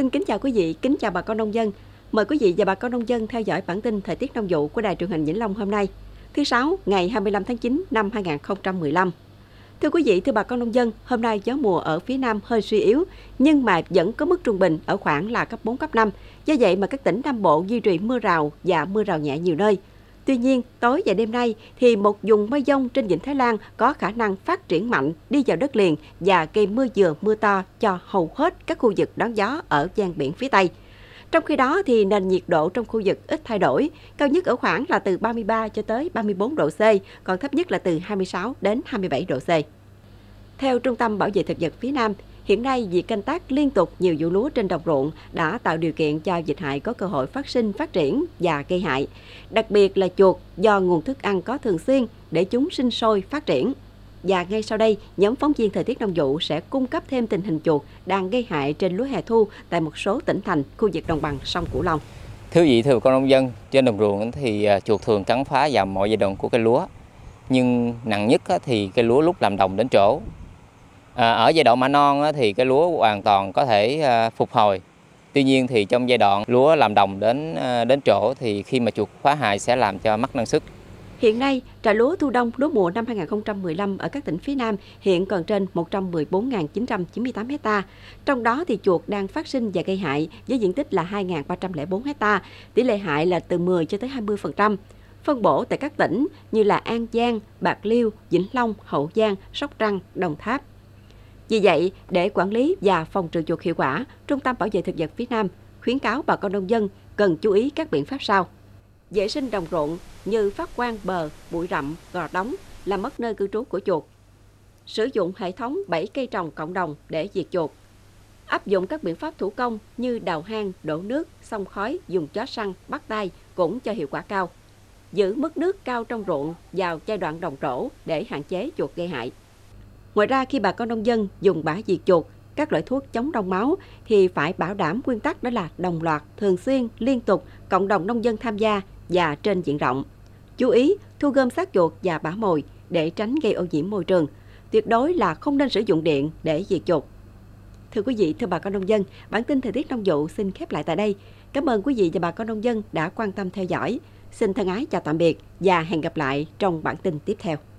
Xin kính chào quý vị, kính chào bà con nông dân. Mời quý vị và bà con nông dân theo dõi bản tin thời tiết nông vụ của Đài truyền hình Vĩnh Long hôm nay, thứ sáu, ngày 25 tháng 9 năm 2015. Thưa quý vị, thưa bà con nông dân, hôm nay gió mùa ở phía Nam hơi suy yếu, nhưng mà vẫn có mức trung bình ở khoảng là cấp 4, cấp 5. Do vậy mà các tỉnh Nam Bộ duy trì mưa rào và mưa rào nhẹ nhiều nơi. Tuy nhiên, tối và đêm nay thì một vùng mây dông trên vịnh Thái Lan có khả năng phát triển mạnh đi vào đất liền và gây mưa vừa mưa to cho hầu hết các khu vực đón gió ở gian biển phía Tây. Trong khi đó thì nền nhiệt độ trong khu vực ít thay đổi, cao nhất ở khoảng là từ 33 cho tới 34 độ C, còn thấp nhất là từ 26 đến 27 độ C. Theo Trung tâm Bảo vệ Thực vật phía Nam, Hiện nay, việc canh tác liên tục nhiều vụ lúa trên đồng ruộng đã tạo điều kiện cho dịch hại có cơ hội phát sinh, phát triển và gây hại. Đặc biệt là chuột do nguồn thức ăn có thường xuyên để chúng sinh sôi, phát triển. Và ngay sau đây, nhóm phóng viên Thời tiết Nông vụ sẽ cung cấp thêm tình hình chuột đang gây hại trên lúa hè thu tại một số tỉnh thành, khu vực đồng bằng sông Cửu Long. Thưa vị, thưa con nông dân, trên đồng ruộng thì à, chuột thường cắn phá vào mọi giai đoạn của cây lúa. Nhưng nặng nhất thì cây lúa lúc làm đồng đến chỗ À, ở giai đoạn mã non thì cái lúa hoàn toàn có thể à, phục hồi. Tuy nhiên thì trong giai đoạn lúa làm đồng đến à, đến chỗ thì khi mà chuột phá hại sẽ làm cho mất năng suất. Hiện nay, trà lúa thu đông lúa mùa năm 2015 ở các tỉnh phía Nam hiện còn trên 114.998 hecta, trong đó thì chuột đang phát sinh và gây hại với diện tích là 2.304 hecta, tỷ lệ hại là từ 10 cho tới 20%, phân bổ tại các tỉnh như là An Giang, Bạc Liêu, Vĩnh Long, Hậu Giang, Sóc Trăng, Đồng Tháp. Vì vậy, để quản lý và phòng trừ chuột hiệu quả, Trung tâm Bảo vệ Thực vật phía Nam khuyến cáo bà con nông dân cần chú ý các biện pháp sau. Vệ sinh đồng ruộng như phát quang bờ, bụi rậm, gò đóng là mất nơi cư trú của chuột. Sử dụng hệ thống 7 cây trồng cộng đồng để diệt chuột. Áp dụng các biện pháp thủ công như đào hang, đổ nước, xông khói, dùng chó săn, bắt tay cũng cho hiệu quả cao. Giữ mức nước cao trong ruộng vào giai đoạn đồng trổ để hạn chế chuột gây hại. Ngoài ra, khi bà con nông dân dùng bã diệt chuột, các loại thuốc chống đông máu thì phải bảo đảm nguyên tắc đó là đồng loạt, thường xuyên, liên tục, cộng đồng nông dân tham gia và trên diện rộng. Chú ý thu gom xác chuột và bã mồi để tránh gây ô nhiễm môi trường. Tuyệt đối là không nên sử dụng điện để diệt chuột. Thưa quý vị, thưa bà con nông dân, bản tin thời tiết nông vụ xin khép lại tại đây. Cảm ơn quý vị và bà con nông dân đã quan tâm theo dõi. Xin thân ái chào tạm biệt và hẹn gặp lại trong bản tin tiếp theo.